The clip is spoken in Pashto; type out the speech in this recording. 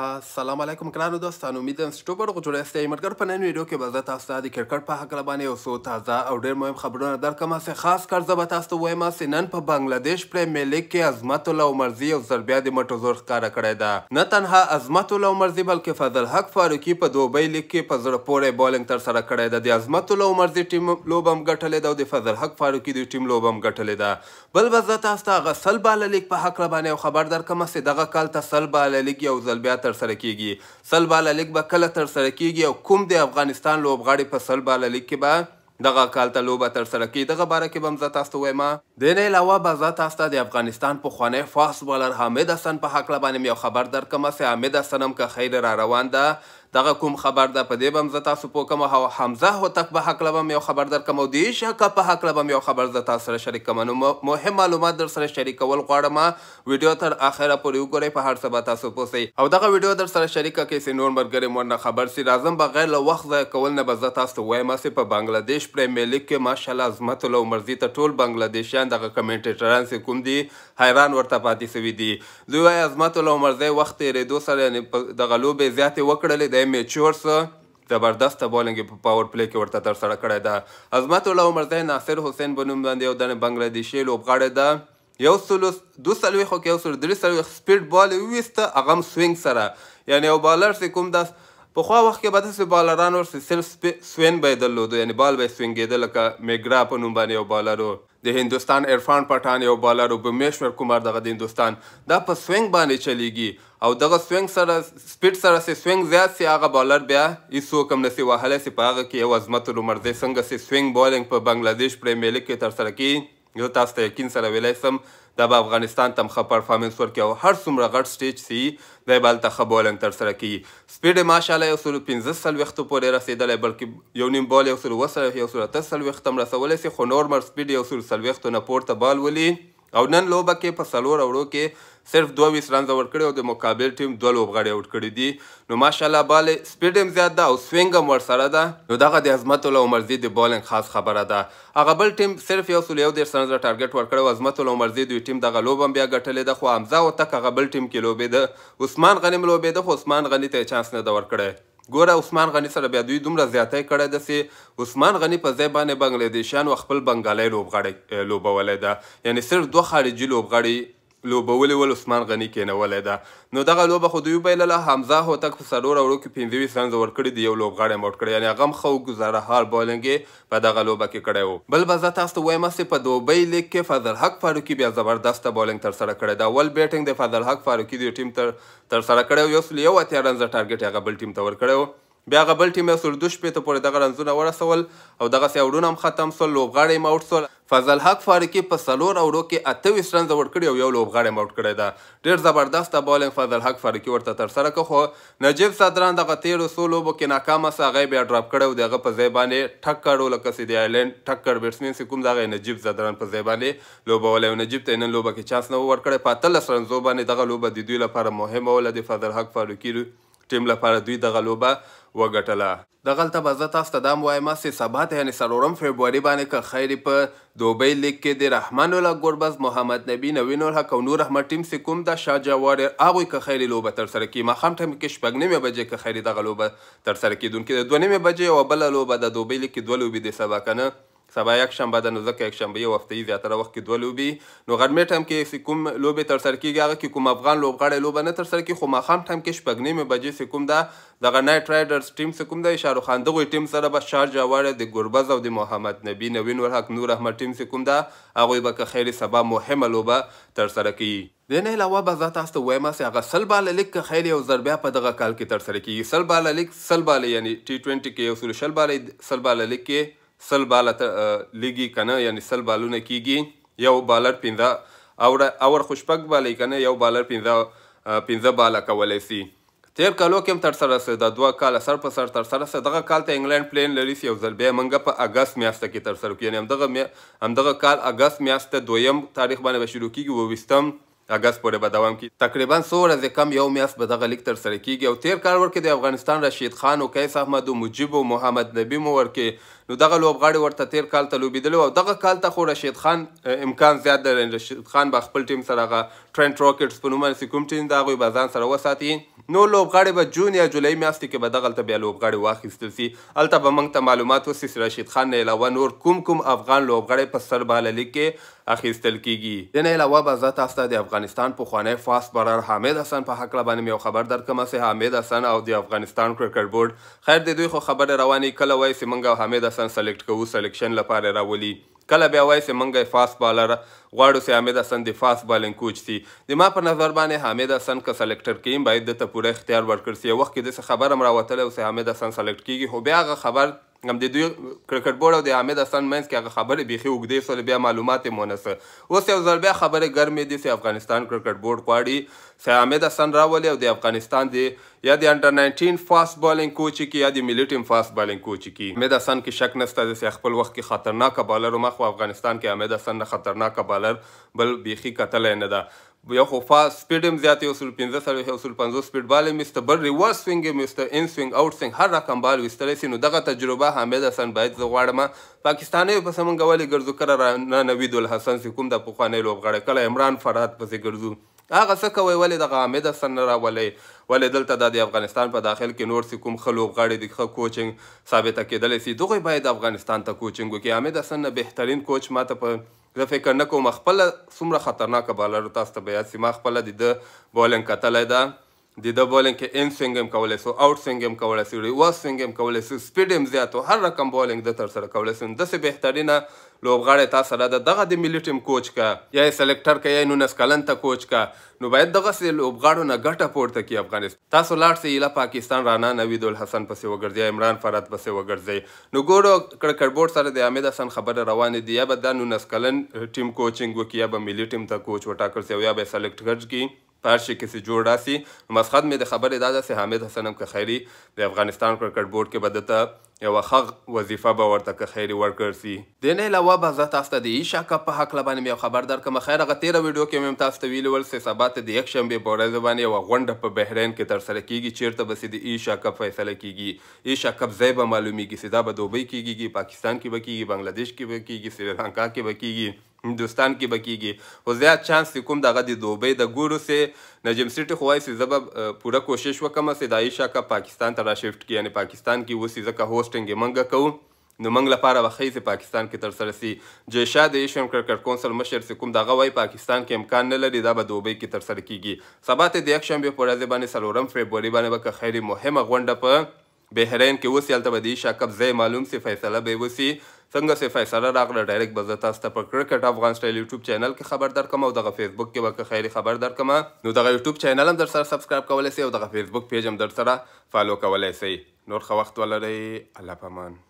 السلام علیکم ګرانو دوستانو امید یم چې ټوبر غوړې ستې مرګر په نن ویډیو کې به زه تاسو ته د کرکټ په حق باندې یو څو تازه او ډېر مهم خبرونه درکمه سه خاص کار زه به تاسو ته وایم چې نن په بنگلاديش پریمیر لیګ کې عظمت الله عمرزي یو ځل بیا د مټو زور ښکارا کړی دا نه تنها عظمت الله عمرزي بلکې فضل حق فاروقي په دوبۍ لیګ کې په زړه پورې بولینګ تر سره کړی دا د عظمت الله عمرزي ټیم لوبم ګټلې ده او د فضل حق فاروقي د ټیم لوبم ګټلې ده بل به زه تاسو ته غسل بالا لیګ په حق باندې خبر درکمه سه دغه کال ته سل بالا لیګ یو ځل بیا تر سره کیږي سل باله لیک به کله تر سره کیږي او کوم د افغانستان لوبغاړي په سل باله لیک کې به دغه کال ته لوبه ترسره کی دغه باره کې به هم زه تاسو ته ویما د نه علاوه به زه تاسو ته د افغانستان پخوانی فاست بالر حامد حسن په هکله باندې یو خبر درکړم چې حامد حسن هم که خیر را روان ده دغه کوم خبر ده په دې بم زه تاسو په کوم حمزه هوتک په حق لبم یو خبر در کوم دی شک په حق لبم یو خبر زه تاسو سره شریک کوم مهم معلومات در سره شریکول غواړم ویډیو تر اخره پورې وګورئ په هر سبا تاسو پوسی او دغه ویډیو در سره شریکه کې سينور مرګري مور نه خبر سي راځم بغیر له وخت ضایع کول نه به زه تاسو وایم چې په بنگلاديش پریمیر لیګ کې ماشاالله عظمت الله مرزي ته ټول بنگلاديشیان دغه کمنټیټران سي کوم دي حیران ورته پاتې سوي دي دوی عظمت الله مرزي وخت ریدو سره دغه لوبې زیاتې وکړلې د لایم میچور سه زبردسته بالنګ په پاور پلی کې ورته تر سره کړی ده عظمت الله عمرزی ناصر حسین بنوم باندې یو دنه بنگلاديشي لوبغاړی ده یو سلو دو سلويخو کې یو سل درې سلويخ سپیډ بال ویسته هغه سوینګ سره یعنی یو بالر سې کوم داس په خو وخت کې به داسې بالران ورسې سلف سوین به یې درلودو یعنی بال به یې سوینګېده لکه میګرا په نوم باندې یو بالر و د هندستان عرفان پټان یو بالر او بمشور کومار دغه د هندستان دا په سوینګ باندې چلیږي او دغه سوینګ سره سپیډ سره سي سوینګ زیات سي هغه بالر بیا هیڅوک هم نسی وهلی سي په هغه کې یو عظمت العمر دی څنګه سي سوینګ بولینګ په بنگلاديش پریمیر لیګ کې ترسره کوي زه تاسو ته یقین سره ویلی سم دا به افغانستان ته مخه پرفارمنس ورکړي او هر څومره غټ سټیج سي دی به هلته ښه بولنګ ترسره کوي سپیډ یې ماشاءالله یو سلو پنځه څلوېښتو پورې رسېدلی بلکې یو نیم بال یو سلو اوه یو سلو اته څلوېښت هم رسولی سي خو نورمل سپیډ یو سلو څلوېښتو نه پورته بال ولي او نن لوبه کې په څلور اورو کې صرف دوه ویس رنز ورکړي او د مقابل ټیم دوه لوبغاړي اوټ کړي دي نو ماشاءالله بال سپیډ هم زیات ده او سوینګ هم ورسره ده نو دغه د عظمت الله عمرزي د بالنګ خاص خبره ده هغه بل ټیم صرف یو سل یو دېرش رنزه ټارګټ ورکړی عظمت الله عمرزي دوی ټیم دغه لوب هم بیا ګټلې ده خو حمزه هوتک هغه بل ټیم کې لوبېده عثمان غني هم لوبېده خو عثمان غني ته یې چانس نه ده ورکړی ګوره عثمان غني سره بیا دوی دومره زیاتی کړی ده چې عثمان غني په ځای باندې بنګلادیشیانو خپل بنګالی لوبغاړی لوبولی ده یعنی صرف دوه خارجي لوبغاړي لوبولې ول عثمان غني کېنولې ده نو دغه لوبه خو دوی وبایلله حمزه هوتک په څلور اورو کې پنځه ویشت رنزه ورکړي دي یو لوبغاړی موټ کړی یعنې هغه هم ښه وګزاره هار بولینګ یې په دغه لوبه کې کړی و بل به زه تاسو ته وایم هسې په دوبۍ لیګ کې فضل حق فاروقي بیا زبردسته بولینګ ترسره کړی ده اول بیټینګ د فضل حق فاروقي د ټیم تر ترسره کړی و یو سل یو اتیا رنزه ټارګټ هغه بل ټیم ته ورکړی و بیا غبل ټیم یې سل دوه شپېته پورې دغه رنزونه ورسول او دغسې اوړونه هم ختم سول لوبغاړی یې ماوټ سول فضل حق فاروقي په څلور اورو کې اته ویشت رنزه وړ کړي او یو لوبغاړی موټ کړی ده ډېر زبردسته بالنګ فضل حق فاروقي ورته ترسره کړ خو نجیب صدران دغه تېرو څو لوبو کې ناکامه سه هغه یې بیا ډراپ کړی او د هغه په ځای باندې ټکر ولکه سي د آیلینډ ټکر بیټسمین چې کوم دغه نجیب صدران په ځای باندې لوبولی او نجیب ته یې نن لوبه کې چانس نه ورکړی په اتلس رنزو باندې دغه لوبه د دوی لپاره مهمه وله د فضل حق فاروقي ټیم لپاره دوی دغه لوبه وګټله دغلته به زه تاسو ته دا هم وایم چې سبا ته یعنې څلورم فبروري باندې که خیر په دوبۍ لیګ کې د رحمان الله ګربز محمد نبي نوي نورحق او نور احمد ټیم چې کوم د شاه جوار هغوی که خیر لوبه ترسره کړي ماښام ټایم کې شپږ نیمې بجې که خیر دغه لوبه ترسره کیدونکې د دوه نیمې بجې یوه بله لوبه د دوبۍ لیګ کې دوه لوبې د سبا که نه سبا یک شنبه ده نو ځکه یک شنبه یو هفته یي زیاتره وخت کې دوه لوبې نو غرمې ټایم کې چې کوم لوبې ترسره کېږي هغه کې کوم افغان لوبغاړی لوبه نه ترسره کېږي خو ماښام ټایم کې شپږ نیمې بجې چې کوم ده دغه نایټ رایډرز ټیم څه کوم دی شاروخ خان دغه ټیم سره به شارج اواړه د ګربز او د محمد نبی نوین ورحق نور احمد ټیم څه کوم ده هغه به که خیر سبا مهمه لوبه تر سره کوي د نه علاوه به زه تاسو ته وایم چې هغه سل باله لیک که خیر یو ضربیا په دغه کال کې تر سره کیږي سل باله لیک سل باله یعنی ټي 20 کې یو سل باله سل باله لیک کې سل باله لګي کنه یعنی سل بالونه کیږي یو بالر پنځه اور اور خوشپک بالې کنه یو بالر پنځه پنځه باله کولای سي تیر کالو کې هم تر سره سه د دوه کال سر په سر تر سره سه دغه کال ته انګلند پلین لري یو ځل بیا منګه په اگست میاشت کې تر سره کېنه هم دغه هم دغه کال اگست میاشت دویم تاریخ باندې به شروع کیږي و وستم اگست پورې به دوام کی تقریبا 100 ورځې کم یو میاس به دغه لیک تر سره کیږي او تیر کال ورکې د افغانستان رشید خان او قیس احمد او مجیب او محمد نبی مو ورکې نو دغه لوبغاړي ورته تیر کال ته لوبېدلی او دغه کال ته خو رشید خان امکان زیات دی رشید خان به خپل ټیم سره هغه ټرنټ راکټس په نوم باندې کوم ټیم د هغوی به ځان سره وساتي نو لوبغاړي به جون یا جولای میاشتې کې به دغلته بیا لوبغاړي واخیستل سي هلته به موږ ته معلومات وسي چې رشید خان نه علاوه نور کوم کوم افغان لوبغاړي په سر باله لیګ کې اخیستل کیږي د نه علاوه به زه تاسو ته د افغانستان پخوانی فاست برر حامد حسن په هکله باندې یو خبر درکوم چې حامد حسن او د افغانستان کرکټ بورډ خیر د دوی خو خبره روانې کله وایي چې موږ او حامد حسن حسن سلیکټ کوو سلیکشن لپاره راولي کله بیا وایي چې مونږ فاست بالر غواړو چې حامد حسن د فاست بالینګ کوچ سي زما په نظر باندې حامد حسن که سلیکټر کیم باید د ته پوره اختیار ورکړ سي وخت کې د خبره مراوتله او چې حامد حسن سلیکټ کیږي خو بیا هغه خبر هم د دوی کرکټ بورډ او د حامد حسن مینس کې هغه خبرې بیخي وګدې سول بیا معلومات مونسه اوس یو ځل بیا خبره ګرمې دي چې افغانستان کرکټ بورډ غواړي چې حامد حسن راولي او د افغانستان دی یا د انډر 19 فاست بالینګ کوچ کې یا د ملي ټیم فاست بالینګ کوچ کې حامد حسن کې شک نشته چې خپل وخت کې خطرناک بالر مخ افغانستان کې حامد حسن نه خطرناک بالر بل بیخي قتل نه ده یو خو فاست سپیډ هم زیات یو سل پنځه سل یو سل پنځوس سپیډ بال یې میسته بل ریورس سوینګ یې میسته ان سوینګ آوټ سوینګ هر رقم بال ویستلی سي نو دغه تجربه حامد حسن باید زه غواړم پاکستانیو پسې موږ ولې ګرځو کله رانوید الحسن چې کوم د پخوانی لوبغاړی کله عمران فرات پسې ګرځو هغه څه کوئ ولې دغه عامده سن نه راولئ ولې دلته دا د افغانستان په داخل کې نور څه کوم ښه لوبغاړي دي ښه کوچنګ ثابته کیدلی سي دغوی باید افغانستان ته کوچنګ وکړي عامده سن نه بهترین کوچ ماته په زه فکر نه کوم خپله څومره خطرناکه بالر تاسو ته به یاد سي ما خپله د ده بولنګ کتلی ده د د بولینګ کې ان سوینګ هم کولای سو آوټ سوینګ هم کولای سو ریورس سوینګ هم کولای سو سپیډ هم زیاتو هر رقم بولینګ د تر سره کولای سو داسې بهترینه لوبغاړی تا سره د دغه د ملي ټیم کوچ کا یا سلیکټر کا یا نونس کلن ته کوچ کا نو باید دغه سه لوبغاړو نه ګټه پورته کی افغانستان تاسو لاړ سي اله پاکستان رانا نوید الحسن پسې وګرځي عمران فرات پسې وګرځي نو ګورو کرکټ بورډ سره د حمید حسن خبره روانه دی یا به د نونس کلن ټیم کوچینګ وکي یا به ملي ټیم ته کوچ وټاکل سي یا به سلیکټ کړي په هر شي کې چې جوړ راسي نو مسخد مې د خبرې دا ده چې حامد حسن هم که خیري د افغانستان کرکټ بورډ کې به دته یوه ښه وظیفه به ورته که خیري ورکړ سي د نه علاوه به زه تاسو ته د ایشا کپ په هکله باندې مې یو خبر درکړم خیر هغه تېره ویډیو کې مې هم تاسو ته ویلي ول چې سبا ته د یکشنبې په ورځ باندې یوه غونډه په بحرین کې ترسره کیږي چېرته به چې د ایشا کپ فیصله کیږي ایشا کپ ځای به معلومیږي چې دا به دوبۍ کیږي پاکستان کې به کیږي بنګلادیش کې به کیږي سریلانکا کې به کیږي هندوستان کې بکیږي خو زیات چانس کوم دغه د دوبۍ د ګورو سي نجم سیټي خو وایي زبا پوره کوشش وکم سي د عائشہ کا پاکستان ته را شفت کی یعنی پاکستان کې وسی زکه هوسټینګ منګه کوو نو منګ لپاره وخی سي پاکستان کې تر سره سي جیشا د ایشن کرکټ کونسل مشر سي کوم دغه وای پاکستان کې امکان نه لري دا به دوبۍ کې تر سره کیږي سبا ته د یک شنبه پر ورځ باندې سلورم فبرवरी باندې به خیری مهمه غونډه په بهرین کې وسی البته د عائشہ کب زې معلوم سي فیصله به وسی څنګه سي فیصله راغله ډایرکټ به زه تاسو ته په کرکټ افغان سټایل یوټیوب چینل کې خبر درکم او دغه فیسبوک کې به که خیري خبر درکم نو دغه یوټیوب چینل هم در سره سبسکرایب کولی سئ او دغه فیسبوک پیج هم در سره فالو کولی سئ نور ښه وخت ولرئ الله پامان